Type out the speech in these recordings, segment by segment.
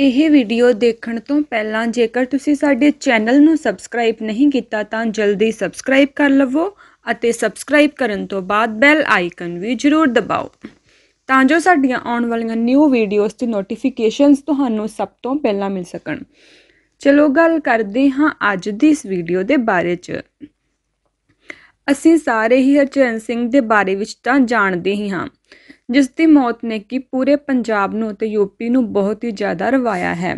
ਇਹ ਵੀਡੀਓ ਦੇਖਣ ਤੋਂ ਪਹਿਲਾਂ ਜੇਕਰ ਤੁਸੀਂ ਸਾਡੇ ਚੈਨਲ ਨੂੰ ਸਬਸਕ੍ਰਾਈਬ ਨਹੀਂ ਕੀਤਾ ਤਾਂ ਜਲਦੀ ਸਬਸਕ੍ਰਾਈਬ ਕਰ ਲਵੋ ਅਤੇ ਸਬਸਕ੍ਰਾਈਬ ਕਰਨ ਤੋਂ ਬਾਅਦ ਬੈਲ ਆਈਕਨ ਵੀ ਜ਼ਰੂਰ ਦਬਾਓ ਤਾਂ ਜੋ ਸਾਡੀਆਂ ਆਉਣ ਵਾਲੀਆਂ ਨਿਊ ਵੀਡੀਓਜ਼ ਦੀ ਨੋਟੀਫਿਕੇਸ਼ਨਸ ਤੁਹਾਨੂੰ ਸਭ ਤੋਂ ਪਹਿਲਾਂ ਮਿਲ ਸਕਣ ਚਲੋ ਗੱਲ ਕਰਦੇ ਹਾਂ ਅੱਜ ਦੀ ਇਸ ਵੀਡੀਓ ਦੇ ਬਾਰੇ 'ਚ ਅਸੀਂ ਸਾਰੇ ਹੀ ਹਰਚਰਨ ਸਿੰਘ ਦੇ ਬਾਰੇ ਵਿੱਚ ਤਾਂ ਜਾਣਦੇ ਹੀ ਹਾਂ ਜਿਸ ਦੀ ਮੌਤ ਨੇ ਕਿ ਪੂਰੇ ਪੰਜਾਬ ਨੂੰ ਤੇ ਯੂਪੀ ਨੂੰ ਬਹੁਤ ਹੀ ਜ਼ਿਆਦਾ ਰਵਾਇਆ ਹੈ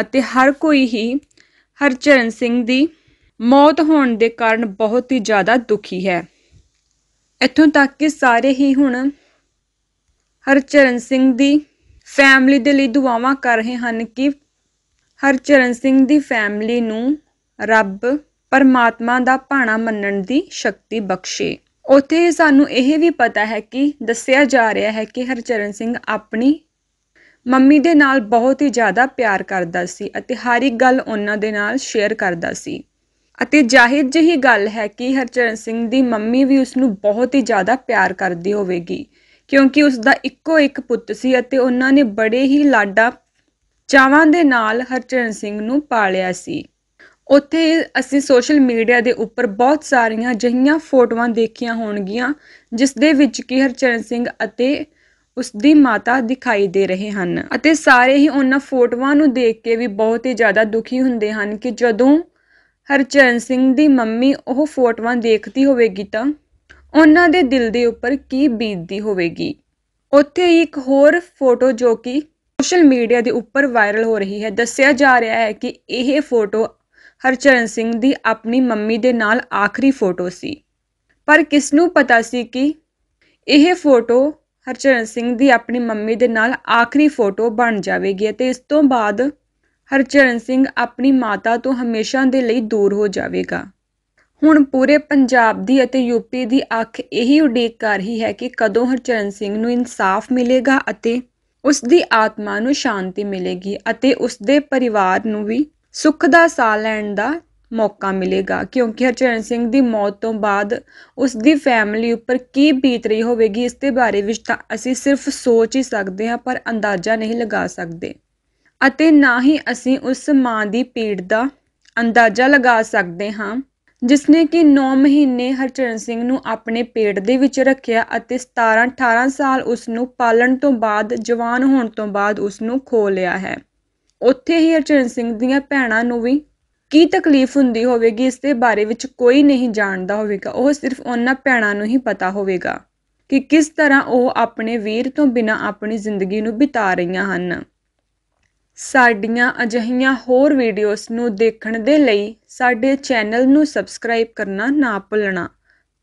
ਅਤੇ ਹਰ ਕੋਈ ਹੀ ਹਰਚਰਨ ਸਿੰਘ ਦੀ ਮੌਤ ਹੋਣ ਦੇ ਕਾਰਨ ਬਹੁਤ ਹੀ ਜ਼ਿਆਦਾ ਦੁਖੀ ਹੈ ਇੱਥੋਂ ਤੱਕ ਕਿ ਸਾਰੇ ਹੀ ਹੁਣ ਹਰਚਰਨ ਸਿੰਘ ਦੀ ਫੈਮਿਲੀ ਦੇ ਲਈ ਦੁਆਵਾਂ ਕਰ ਰਹੇ ਹਨ ਕਿ ਹਰਚਰਨ ਸਿੰਘ ਦੀ ਫੈਮਿਲੀ ਨੂੰ ਰੱਬ ਪਰਮਾਤਮਾ ਦਾ ਭਾਣਾ ਮੰਨਣ ਦੀ ਸ਼ਕਤੀ ਬਖਸ਼ੇ ਉੱਥੇ ਸਾਨੂੰ ਇਹ ਵੀ ਪਤਾ ਹੈ ਕਿ ਦੱਸਿਆ ਜਾ ਰਿਹਾ ਹੈ ਕਿ ਹਰਚਰਨ ਸਿੰਘ ਆਪਣੀ ਮੰਮੀ ਦੇ ਨਾਲ ਬਹੁਤ ਹੀ ਜ਼ਿਆਦਾ ਪਿਆਰ ਕਰਦਾ ਸੀ ਅਤੇ ਹਰ ਇੱਕ ਗੱਲ ਉਹਨਾਂ ਦੇ ਨਾਲ ਸ਼ੇਅਰ ਕਰਦਾ ਸੀ ਅਤੇ ਜ਼ਾਹਿਰ ਜਹੀ ਗੱਲ ਹੈ ਕਿ ਹਰਚਰਨ ਸਿੰਘ ਦੀ ਮੰਮੀ ਵੀ ਉਸ ਨੂੰ ਬਹੁਤ ਹੀ ਜ਼ਿਆਦਾ ਪਿਆਰ ਕਰਦੀ ਹੋਵੇਗੀ ਕਿਉਂਕਿ ਉਸ ਦਾ ਇੱਕੋ ਇੱਕ ਪੁੱਤ ਸੀ ਅਤੇ ਉਹਨਾਂ ਨੇ ਬੜੇ ਹੀ ਲਾਡਾ ਚਾਵਾਂ ਦੇ ਨਾਲ ਹਰਚਰਨ ਸਿੰਘ ਨੂੰ ਪਾਲਿਆ ਸੀ ਉੱਥੇ ਅਸੀਂ ਸੋਸ਼ਲ ਮੀਡੀਆ ਦੇ ਉੱਪਰ ਬਹੁਤ ਸਾਰੀਆਂ ਅਜਿਹੀਆਂ ਫੋਟੋਆਂ ਦੇਖੀਆਂ ਹੋਣਗੀਆਂ ਜਿਸ ਦੇ ਵਿੱਚ ਕਿ ਹਰਚਰਨ ਸਿੰਘ ਅਤੇ ਉਸ ਦੀ ਮਾਤਾ ਦਿਖਾਈ ਦੇ ਰਹੇ ਹਨ ਅਤੇ ਸਾਰੇ ਹੀ ਉਹਨਾਂ ਫੋਟੋਆਂ ਨੂੰ ਦੇਖ ਕੇ ਵੀ ਬਹੁਤ ਹੀ ਜ਼ਿਆਦਾ ਦੁਖੀ ਹੁੰਦੇ ਹਨ ਕਿ ਜਦੋਂ ਹਰਚਰਨ ਸਿੰਘ ਦੀ ਮੰਮੀ ਉਹ ਫੋਟੋਆਂ ਦੇਖਦੀ ਹੋਵੇਗੀ ਤਾਂ ਉਹਨਾਂ ਦੇ ਦਿਲ ਦੇ ਉੱਪਰ ਕੀ ਬੀਤਦੀ ਹੋਵੇਗੀ ਉੱਥੇ ਇੱਕ ਹੋਰ ਫੋਟੋ ਜੋ ਕਿ ਸੋਸ਼ਲ ਮੀਡੀਆ ਦੇ ਉੱਪਰ ਵਾਇਰਲ ਹੋ ਰਹੀ ਹੈ ਦੱਸਿਆ ਜਾ ਰਿਹਾ ਹੈ ਕਿ ਇਹ ਫੋਟੋ ਹਰਚਰਨ ਸਿੰਘ ਦੀ ਆਪਣੀ ਮੰਮੀ ਦੇ ਨਾਲ ਆਖਰੀ ਫੋਟੋ ਸੀ ਪਰ ਕਿਸ ਨੂੰ ਪਤਾ ਸੀ ਕਿ ਇਹ ਫੋਟੋ ਹਰਚਰਨ ਸਿੰਘ ਦੀ ਆਪਣੀ ਮੰਮੀ ਦੇ ਨਾਲ ਆਖਰੀ ਫੋਟੋ ਬਣ ਜਾਵੇਗੀ ਅਤੇ ਇਸ ਤੋਂ ਬਾਅਦ ਹਰਚਰਨ ਸਿੰਘ ਆਪਣੀ ਮਾਤਾ ਤੋਂ ਹਮੇਸ਼ਾ ਦੇ ਲਈ ਦੂਰ ਹੋ ਜਾਵੇਗਾ ਹੁਣ ਪੂਰੇ ਪੰਜਾਬ ਦੀ ਅਤੇ ਯੂਪੀ ਦੀ ਅੱਖ ਇਹੀ ਉਡੀਕ ਕਰ ਰਹੀ ਹੈ ਕਿ ਕਦੋਂ ਹਰਚਰਨ ਸਿੰਘ ਨੂੰ ਇਨਸਾਫ ਮਿਲੇਗਾ ਅਤੇ ਉਸ ਦੀ ਆਤਮਾ ਨੂੰ ਸ਼ਾਂਤੀ ਮਿਲੇਗੀ ਅਤੇ ਉਸ ਦੇ ਪਰਿਵਾਰ ਨੂੰ ਵੀ ਸੁੱਖ ਦਾ ਸਾਹ ਲੈਣ ਦਾ ਮੌਕਾ ਮਿਲੇਗਾ ਕਿਉਂਕਿ ਹਰਚਰਨ ਸਿੰਘ ਦੀ ਮੌਤ ਤੋਂ ਬਾਅਦ ਉਸ ਦੀ ਫੈਮਿਲੀ ਉੱਪਰ ਕੀ ਬੀਤ ਰਹੀ ਹੋਵੇਗੀ ਇਸ ਦੇ ਬਾਰੇ ਵਿੱਚ ਤਾਂ ਅਸੀਂ ਸਿਰਫ ਸੋਚ ਹੀ ਸਕਦੇ ਹਾਂ ਪਰ ਅੰਦਾਜ਼ਾ ਨਹੀਂ ਲਗਾ ਸਕਦੇ ਅਤੇ ਨਾ ਹੀ ਅਸੀਂ ਉਸ ਮਾਂ ਦੀ ਪੀੜ ਦਾ ਅੰਦਾਜ਼ਾ ਲਗਾ ਸਕਦੇ ਹਾਂ ਜਿਸ ਨੇ ਕਿ 9 ਮਹੀਨੇ ਹਰਚਰਨ ਸਿੰਘ ਨੂੰ ਆਪਣੇ ਪੇਟ ਦੇ ਵਿੱਚ ਰੱਖਿਆ ਅਤੇ 17 18 ਸਾਲ ਉਸ ਨੂੰ ਪਾਲਣ ਤੋਂ ਬਾਅਦ ਜਵਾਨ ਹੋਣ ਤੋਂ ਬਾਅਦ ਉਸ ਨੂੰ ਖੋ ਲਿਆ ਹੈ ਉੱਥੇ ਹੀ ਹਰਚਰਨ ਸਿੰਘ ਦੀਆਂ ਭੈਣਾਂ ਨੂੰ ਵੀ ਕੀ ਤਕਲੀਫ ਹੁੰਦੀ ਹੋਵੇਗੀ ਇਸ ਦੇ ਬਾਰੇ ਵਿੱਚ ਕੋਈ ਨਹੀਂ ਜਾਣਦਾ ਹੋਵੇਗਾ ਉਹ ਸਿਰਫ ਉਹਨਾਂ ਭੈਣਾਂ ਨੂੰ ਹੀ ਪਤਾ ਹੋਵੇਗਾ ਕਿ ਕਿਸ ਤਰ੍ਹਾਂ ਉਹ ਆਪਣੇ ਵੀਰ ਤੋਂ ਬਿਨਾ ਆਪਣੀ ਜ਼ਿੰਦਗੀ ਨੂੰ ਬਿਤਾ ਰਹੀਆਂ ਹਨ ਸਾਡੀਆਂ ਅਜਹੀਆਂ ਹੋਰ ਵੀਡੀਓਜ਼ ਨੂੰ ਦੇਖਣ ਦੇ ਲਈ ਸਾਡੇ ਚੈਨਲ ਨੂੰ ਸਬਸਕ੍ਰਾਈਬ ਕਰਨਾ ਨਾ ਭੁੱਲਣਾ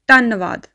ਧੰਨਵਾਦ